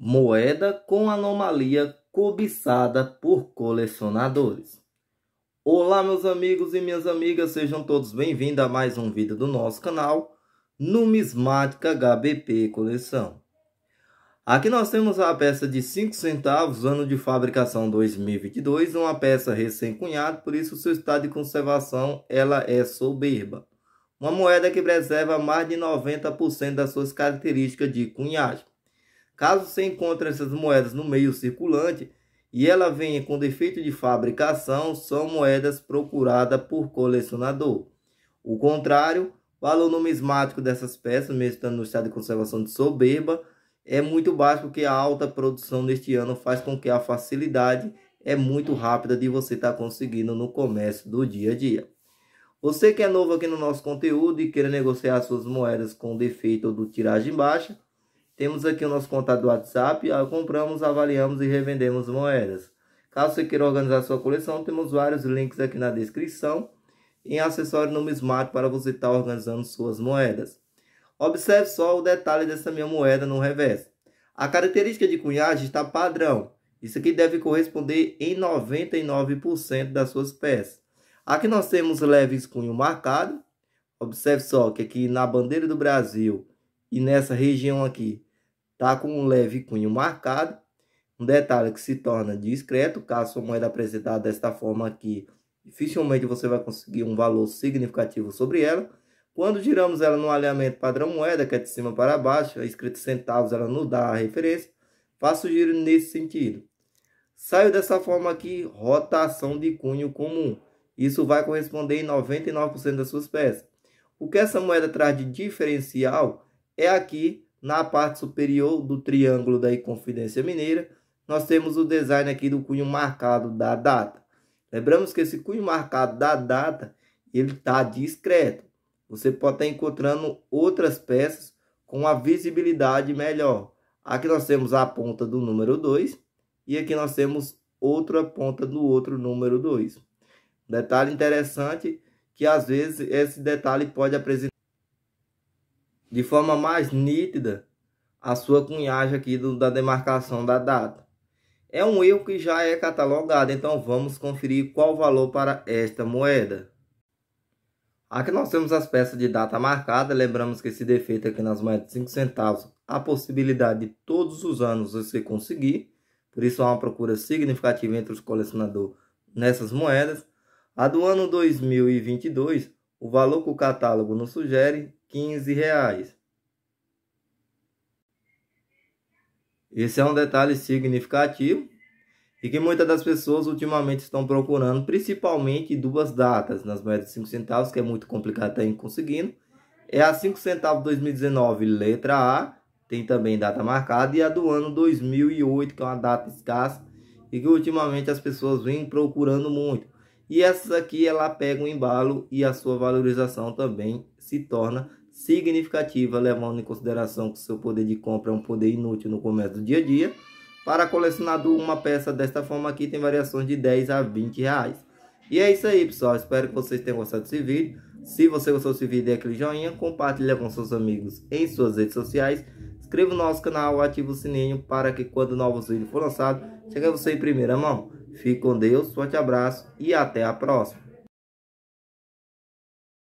moeda com anomalia cobiçada por colecionadores. Olá meus amigos e minhas amigas, sejam todos bem-vindos a mais um vídeo do nosso canal Numismática HBP Coleção. Aqui nós temos a peça de 5 centavos, ano de fabricação 2022, uma peça recém-cunhada, por isso seu estado de conservação ela é soberba. Uma moeda que preserva mais de 90% das suas características de cunhagem. Caso você encontre essas moedas no meio circulante e ela venha com defeito de fabricação, são moedas procuradas por colecionador. O contrário, o valor numismático dessas peças, mesmo estando no estado de conservação de soberba, é muito baixo porque a alta produção neste ano faz com que a facilidade é muito rápida de você estar tá conseguindo no comércio do dia a dia. Você que é novo aqui no nosso conteúdo e queira negociar suas moedas com defeito ou do tiragem baixa, temos aqui o nosso contato do WhatsApp, ah, compramos, avaliamos e revendemos moedas. Caso você queira organizar sua coleção, temos vários links aqui na descrição em acessório numismático para você estar organizando suas moedas. Observe só o detalhe dessa minha moeda no reverso. A característica de cunhagem está padrão. Isso aqui deve corresponder em 99% das suas peças. Aqui nós temos leves cunho marcado. Observe só que aqui na bandeira do Brasil e nessa região aqui está com um leve cunho marcado, um detalhe que se torna discreto, caso a moeda apresentada desta forma aqui, dificilmente você vai conseguir um valor significativo sobre ela. Quando giramos ela no alinhamento padrão moeda, que é de cima para baixo, a escrita centavos ela não dá a referência, faço o giro nesse sentido. Saio dessa forma aqui, rotação de cunho comum. Isso vai corresponder em 99% das suas peças. O que essa moeda traz de diferencial é aqui na parte superior do triângulo da Inconfidência Mineira, nós temos o design aqui do cunho marcado da data. Lembramos que esse cunho marcado da data, ele está discreto. Você pode estar tá encontrando outras peças com a visibilidade melhor. Aqui nós temos a ponta do número 2 e aqui nós temos outra ponta do outro número 2. Detalhe interessante que às vezes esse detalhe pode apresentar de forma mais nítida a sua cunhagem aqui do, da demarcação da data. É um erro que já é catalogado, então vamos conferir qual o valor para esta moeda. Aqui nós temos as peças de data marcada, lembramos que esse defeito aqui nas moedas de 5 centavos, a possibilidade de todos os anos você conseguir, por isso há uma procura significativa entre os colecionadores nessas moedas. A do ano 2022, o valor que o catálogo nos sugere 15 reais. Esse é um detalhe significativo e que muitas das pessoas ultimamente estão procurando, principalmente duas datas nas moedas de 5 centavos, que é muito complicado estar conseguindo. É a 5 centavos 2019, letra A, tem também data marcada, e a do ano 2008, que é uma data escassa e que ultimamente as pessoas vêm procurando muito. E essas aqui ela pega um embalo e a sua valorização também se torna significativa, levando em consideração que o seu poder de compra é um poder inútil no comércio do dia a dia. Para colecionador, uma peça desta forma aqui tem variações de 10 a 20 reais. E é isso aí, pessoal. Espero que vocês tenham gostado desse vídeo. Se você gostou desse vídeo, dê aquele joinha, compartilha com seus amigos em suas redes sociais. Inscreva no nosso canal, ative o sininho para que quando novos vídeos for lançado, chegue a você em primeira mão. Fique com Deus, forte abraço e até a próxima.